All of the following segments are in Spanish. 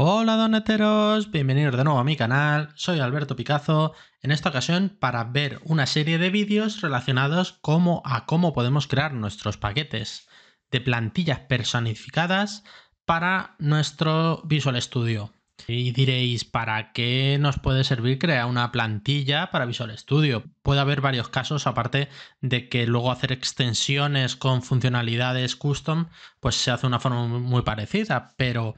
Hola doneteros, bienvenidos de nuevo a mi canal, soy Alberto Picazo, en esta ocasión para ver una serie de vídeos relacionados como a cómo podemos crear nuestros paquetes de plantillas personificadas para nuestro Visual Studio. Y diréis, ¿para qué nos puede servir crear una plantilla para Visual Studio? Puede haber varios casos, aparte de que luego hacer extensiones con funcionalidades custom, pues se hace de una forma muy parecida, pero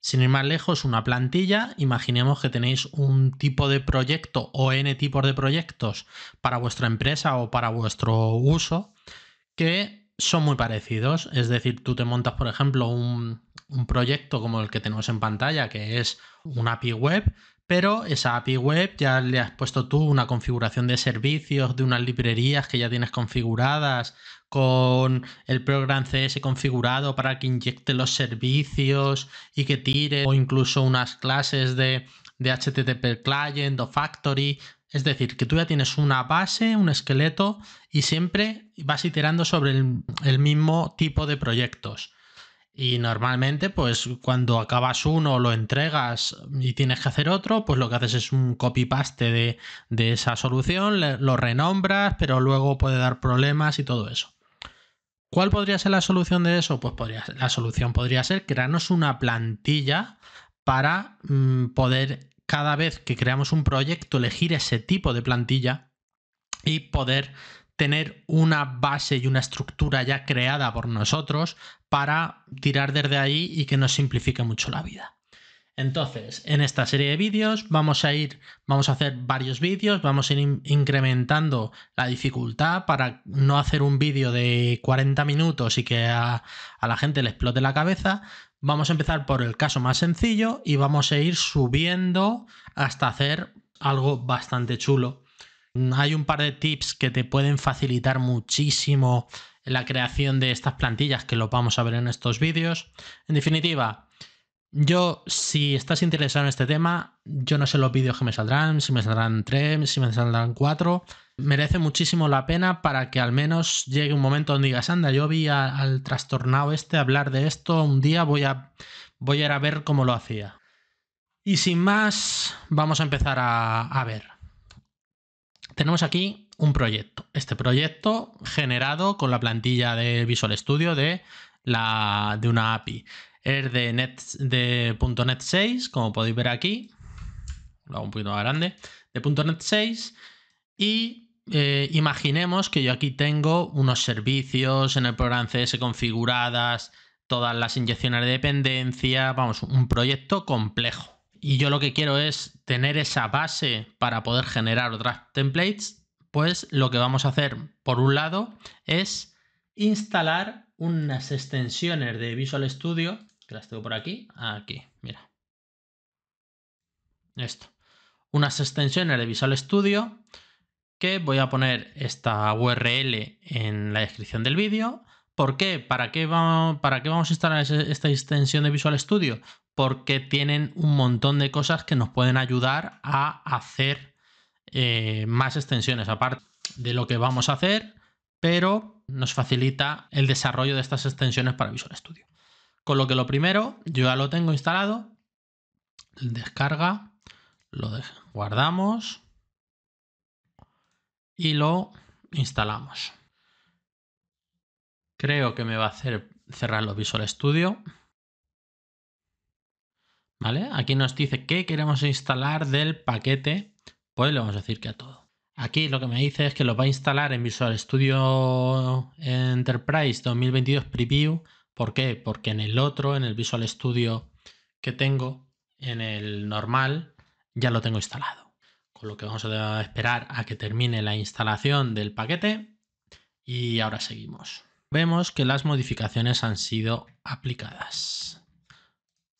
sin ir más lejos, una plantilla, imaginemos que tenéis un tipo de proyecto o n tipos de proyectos para vuestra empresa o para vuestro uso que son muy parecidos. Es decir, tú te montas, por ejemplo, un, proyecto como el que tenemos en pantalla, que es una API web, pero esa API web ya le has puesto tú una configuración de servicios, de unas librerías que ya tienes configuradas, con el program CS configurado para que inyecte los servicios y que tire, o incluso unas clases de, HTTP client o factory. Es decir, que tú ya tienes una base, un esqueleto y siempre vas iterando sobre el, mismo tipo de proyectos. Y normalmente, pues cuando acabas uno, lo entregas y tienes que hacer otro, pues lo que haces es un copy-paste de, esa solución, lo renombras, pero luego puede dar problemas y todo eso. ¿Cuál podría ser la solución de eso? Pues podría, la solución podría ser crearnos una plantilla para mm, poder cada vez que creamos un proyecto elegir ese tipo de plantilla y poder tener una base y una estructura ya creada por nosotros para tirar desde ahí y que nos simplifique mucho la vida. Entonces, en esta serie de vídeos vamos a ir, vamos a hacer varios vídeos, vamos a ir incrementando la dificultad para no hacer un vídeo de 40 minutos y que a, a la gente le explote la cabeza. Vamos a empezar por el caso más sencillo y vamos a ir subiendo hasta hacer algo bastante chulo. Hay un par de tips que te pueden facilitar muchísimo la creación de estas plantillas que lo vamos a ver en estos vídeos. En definitiva, yo, si estás interesado en este tema, yo no sé los vídeos que me saldrán, si me saldrán tres, si me saldrán cuatro. Merece muchísimo la pena para que al menos llegue un momento donde digas, anda, yo vi al trastornado este hablar de esto, un día voy a, voy a ir a ver cómo lo hacía. Y sin más, vamos a empezar a, ver. Tenemos aquí un proyecto. Este proyecto generado con la plantilla de Visual Studio de, la, de una API es de, net, 6, como podéis ver aquí, lo hago un poquito más grande, de .NET 6 y eh, imaginemos que yo aquí tengo unos servicios en el programa CS configuradas, todas las inyecciones de dependencia, vamos, un proyecto complejo. Y yo lo que quiero es tener esa base para poder generar otras templates, pues lo que vamos a hacer, por un lado, es instalar unas extensiones de Visual Studio las tengo por aquí, aquí, mira. Esto. Unas extensiones de Visual Studio que voy a poner esta URL en la descripción del vídeo. ¿Por qué? ¿Para qué, vamos, ¿Para qué vamos a instalar esta extensión de Visual Studio? Porque tienen un montón de cosas que nos pueden ayudar a hacer eh, más extensiones, aparte de lo que vamos a hacer, pero nos facilita el desarrollo de estas extensiones para Visual Studio. Con lo que lo primero, yo ya lo tengo instalado. Descarga, lo guardamos y lo instalamos. Creo que me va a hacer cerrar los Visual Studio. ¿Vale? Aquí nos dice que queremos instalar del paquete. Pues le vamos a decir que a todo. Aquí lo que me dice es que lo va a instalar en Visual Studio Enterprise 2022 Preview ¿Por qué? Porque en el otro, en el Visual Studio que tengo, en el normal, ya lo tengo instalado. Con lo que vamos a esperar a que termine la instalación del paquete y ahora seguimos. Vemos que las modificaciones han sido aplicadas.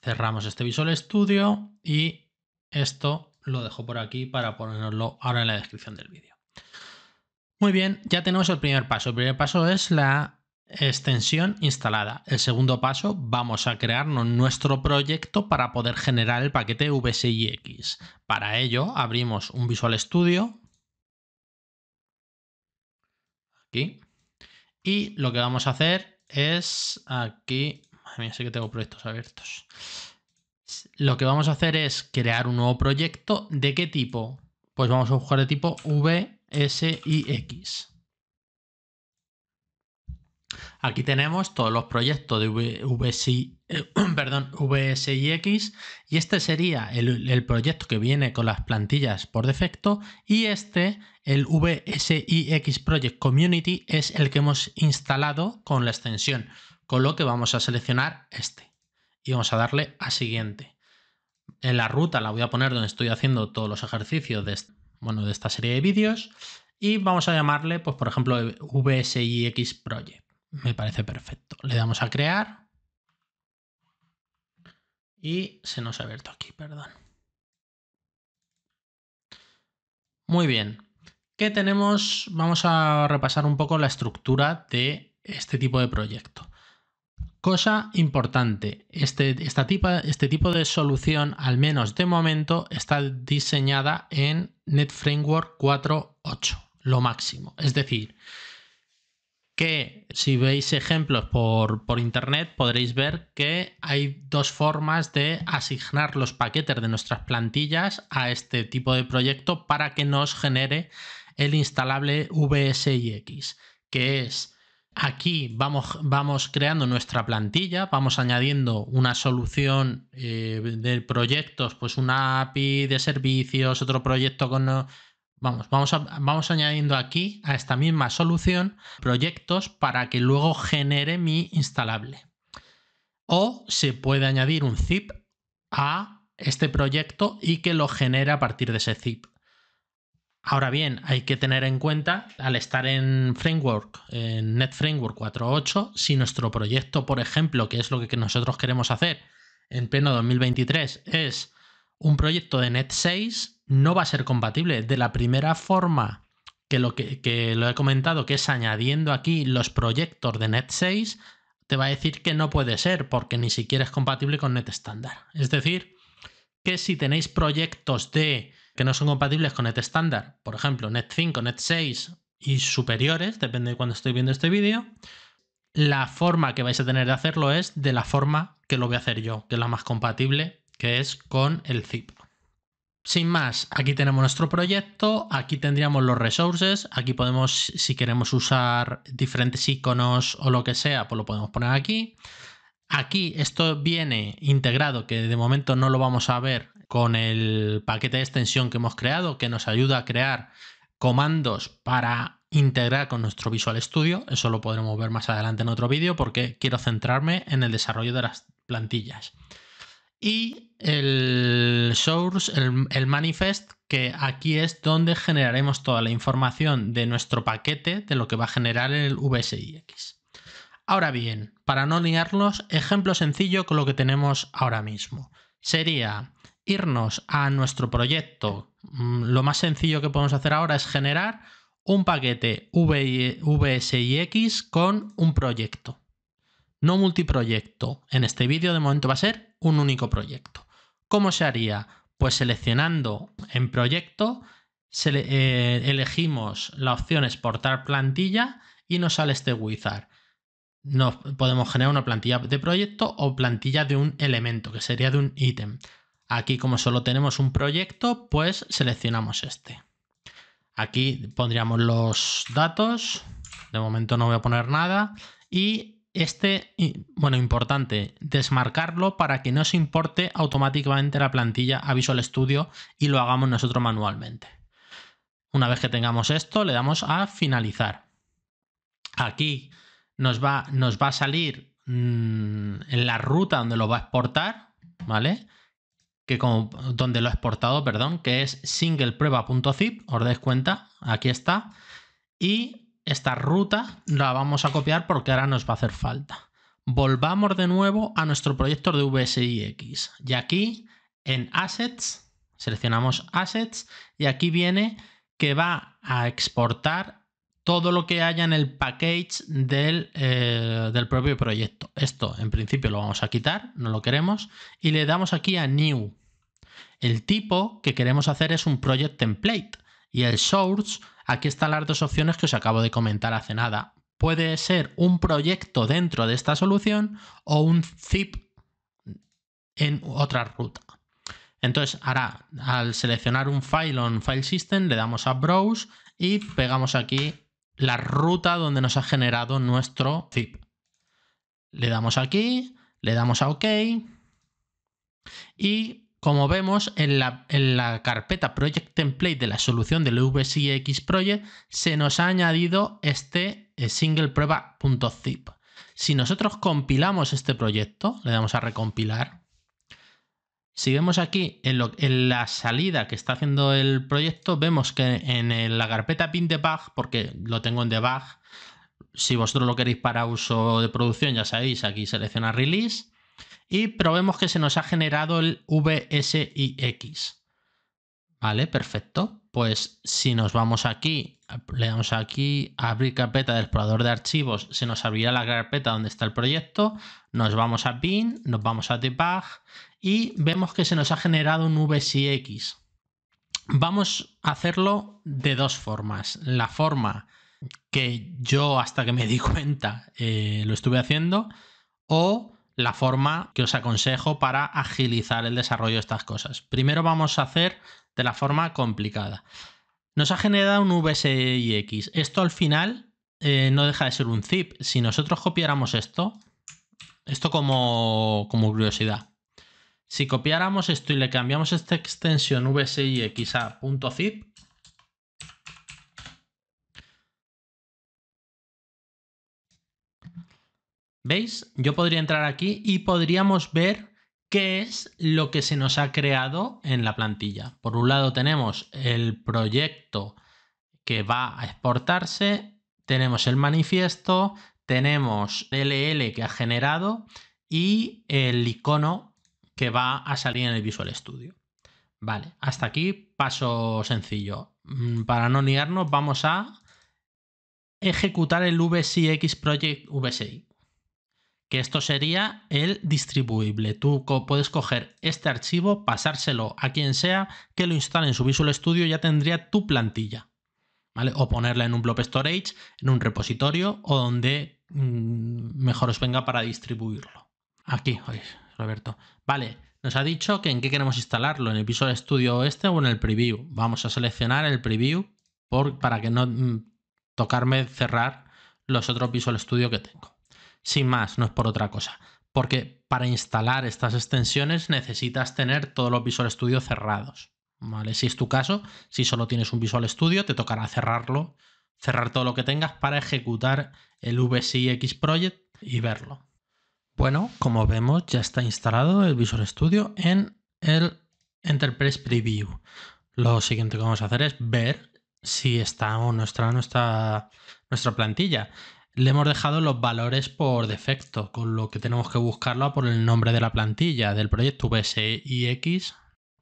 Cerramos este Visual Studio y esto lo dejo por aquí para ponerlo ahora en la descripción del vídeo. Muy bien, ya tenemos el primer paso. El primer paso es la Extensión instalada. El segundo paso, vamos a crearnos nuestro proyecto para poder generar el paquete VSIX. Para ello, abrimos un Visual Studio. Aquí. Y lo que vamos a hacer es aquí... Madre sé que tengo proyectos abiertos. Lo que vamos a hacer es crear un nuevo proyecto. ¿De qué tipo? Pues vamos a buscar de tipo VSIX. Aquí tenemos todos los proyectos de VSIX eh, y este sería el, proyecto que viene con las plantillas por defecto y este, el VSIX Project Community, es el que hemos instalado con la extensión, con lo que vamos a seleccionar este y vamos a darle a siguiente. En la ruta la voy a poner donde estoy haciendo todos los ejercicios de, bueno, de esta serie de vídeos y vamos a llamarle, pues por ejemplo, VSIX Project. Me parece perfecto. Le damos a crear. Y se nos ha abierto aquí, perdón. Muy bien. ¿Qué tenemos? Vamos a repasar un poco la estructura de este tipo de proyecto. Cosa importante, este, esta este tipo de solución, al menos de momento, está diseñada en Net Framework 4.8, lo máximo. Es decir, que si veis ejemplos por, internet podréis ver que hay dos formas de asignar los paquetes de nuestras plantillas a este tipo de proyecto para que nos genere el instalable VSIX, que es aquí vamos, vamos creando nuestra plantilla, vamos añadiendo una solución eh, de proyectos, pues una API de servicios, otro proyecto con Vamos, vamos, añadiendo aquí a esta misma solución proyectos para que luego genere mi instalable. O se puede añadir un zip a este proyecto y que lo genere a partir de ese zip. Ahora bien, hay que tener en cuenta, al estar en Framework, en Net Framework 4.8, si nuestro proyecto, por ejemplo, que es lo que nosotros queremos hacer en pleno 2023, es un proyecto de Net 6, no va a ser compatible. De la primera forma que lo, que, he comentado, que es añadiendo aquí los proyectos de Net 6, te va a decir que no puede ser porque ni siquiera es compatible con Net estándar. Es decir, que si tenéis proyectos de que no son compatibles con Net estándar, por ejemplo, Net 5, Net 6 y superiores, depende de cuando estoy viendo este vídeo, la forma que vais a tener de hacerlo es de la forma que lo voy a hacer yo, que es la más compatible, que es con el zip sin más, aquí tenemos nuestro proyecto, aquí tendríamos los resources, aquí podemos, si queremos usar diferentes iconos o lo que sea, pues lo podemos poner aquí. Aquí esto viene integrado, que de momento no lo vamos a ver con el paquete de extensión que hemos creado, que nos ayuda a crear comandos para integrar con nuestro Visual Studio. Eso lo podremos ver más adelante en otro vídeo porque quiero centrarme en el desarrollo de las plantillas y el source, el, manifest, que aquí es donde generaremos toda la información de nuestro paquete de lo que va a generar el VSIX. Ahora bien, para no liarnos, ejemplo sencillo con lo que tenemos ahora mismo. Sería irnos a nuestro proyecto. Mm, lo más sencillo que podemos hacer ahora es generar un paquete VSIX con un proyecto. No multiproyecto. En este vídeo de momento va a ser un único proyecto. ¿Cómo se haría? Pues seleccionando en proyecto, eh, elegimos la opción exportar plantilla y nos sale este wizard. Nos podemos generar una plantilla de proyecto o plantilla de un elemento, que sería de un ítem. Aquí como solo tenemos un proyecto, pues seleccionamos este. Aquí pondríamos los datos, de momento no voy a poner nada, y este, bueno, importante, desmarcarlo para que no se importe automáticamente la plantilla a Visual Studio y lo hagamos nosotros manualmente. Una vez que tengamos esto, le damos a finalizar. Aquí nos va, nos va a salir mm, en la ruta donde lo va a exportar, ¿vale? Que como, donde lo ha exportado, perdón, que es singleprueba.zip, os dais cuenta, aquí está. Y esta ruta la vamos a copiar porque ahora nos va a hacer falta. Volvamos de nuevo a nuestro proyecto de VSIX. Y aquí en Assets, seleccionamos Assets y aquí viene que va a exportar todo lo que haya en el package del, eh, del propio proyecto. Esto en principio lo vamos a quitar, no lo queremos, y le damos aquí a New. El tipo que queremos hacer es un Project Template y el Source Aquí están las dos opciones que os acabo de comentar hace nada. Puede ser un proyecto dentro de esta solución o un zip en otra ruta. Entonces, ahora al seleccionar un file on file system, le damos a browse y pegamos aquí la ruta donde nos ha generado nuestro zip. Le damos aquí, le damos a OK y como vemos en la, carpeta Project Template de la solución del VCX Project, se nos ha añadido este eh, singleprueba.zip. Si nosotros compilamos este proyecto, le damos a recompilar. Si vemos aquí en, la salida que está haciendo el proyecto, vemos que en la carpeta pin debug, porque lo tengo en debug, si vosotros lo queréis para uso de producción, ya sabéis, aquí selecciona release y probemos que se nos ha generado el VSIX. Vale, perfecto. Pues si nos vamos aquí, le damos aquí a abrir carpeta del explorador de archivos, se nos abrirá la carpeta donde está el proyecto, nos vamos a PIN, nos vamos a debug y vemos que se nos ha generado un VSIX. Vamos a hacerlo de dos formas. La forma que yo hasta que me di cuenta eh, lo estuve haciendo o la forma que os aconsejo para agilizar el desarrollo de estas cosas. Primero vamos a hacer de la forma complicada. Nos ha generado un VSIX. Esto al final eh, no deja de ser un zip. Si nosotros copiáramos esto, esto como, como curiosidad, si copiáramos esto y le cambiamos esta extensión vsix a .zip, ¿Veis? Yo podría entrar aquí y podríamos ver qué es lo que se nos ha creado en la plantilla. Por un lado tenemos el proyecto que va a exportarse, tenemos el manifiesto, tenemos LL que ha generado y el icono que va a salir en el Visual Studio. Vale, hasta aquí paso sencillo. Mm, para no niarnos, vamos a ejecutar el VSIX Project VSI que esto sería el distribuible. Tú puedes coger este archivo, pasárselo a quien sea que lo instale en su Visual Studio y ya tendría tu plantilla. ¿vale? O ponerla en un blob storage, en un repositorio o donde mm, mejor os venga para distribuirlo. Aquí, Roberto. Vale, nos ha dicho que en qué queremos instalarlo, en el Visual Studio este o en el preview. Vamos a seleccionar el preview por, para que no mm, tocarme cerrar los otros Visual Studio que tengo sin más, no es por otra cosa. Porque para instalar estas extensiones necesitas tener todos los Visual Studio cerrados. ¿vale? Si es tu caso, si solo tienes un Visual Studio, te tocará cerrarlo, cerrar todo lo que tengas para ejecutar el VSIX Project y verlo. Bueno, como vemos, ya está instalado el Visual Studio en el Enterprise Preview. Lo siguiente que vamos a hacer es ver si está o nuestra, nuestra plantilla le hemos dejado los valores por defecto, con lo que tenemos que buscarlo por el nombre de la plantilla del proyecto VSIX,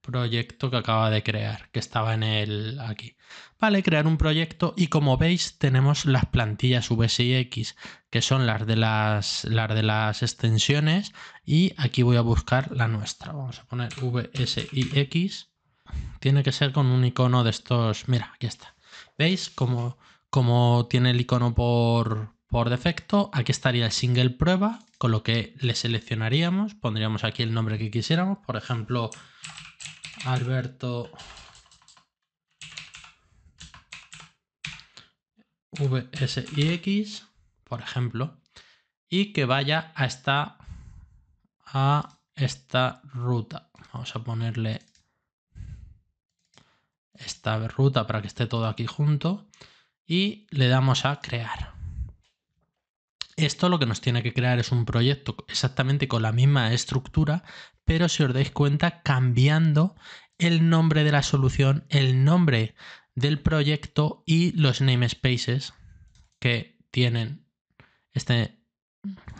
proyecto que acaba de crear, que estaba en el aquí. Vale, crear un proyecto y como veis tenemos las plantillas VSIX, que son las de las, las de las extensiones y aquí voy a buscar la nuestra. Vamos a poner VSIX. Tiene que ser con un icono de estos, mira, aquí está. ¿Veis? Como como tiene el icono por, defecto, aquí estaría el single prueba, con lo que le seleccionaríamos, pondríamos aquí el nombre que quisiéramos, por ejemplo, Alberto VSIX, por ejemplo, y que vaya a esta, a esta ruta. Vamos a ponerle esta ruta para que esté todo aquí junto y le damos a crear. Esto lo que nos tiene que crear es un proyecto exactamente con la misma estructura, pero si os dais cuenta, cambiando el nombre de la solución, el nombre del proyecto y los namespaces que tienen este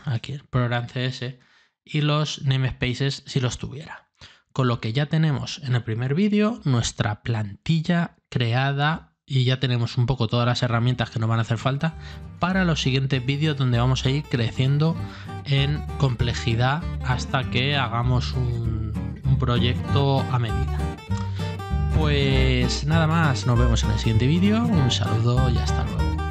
aquí el programa CS y los namespaces si los tuviera. Con lo que ya tenemos en el primer vídeo nuestra plantilla creada y ya tenemos un poco todas las herramientas que nos van a hacer falta para los siguientes vídeos donde vamos a ir creciendo en complejidad hasta que hagamos un, proyecto a medida. Pues nada más, nos vemos en el siguiente vídeo, un saludo y hasta luego.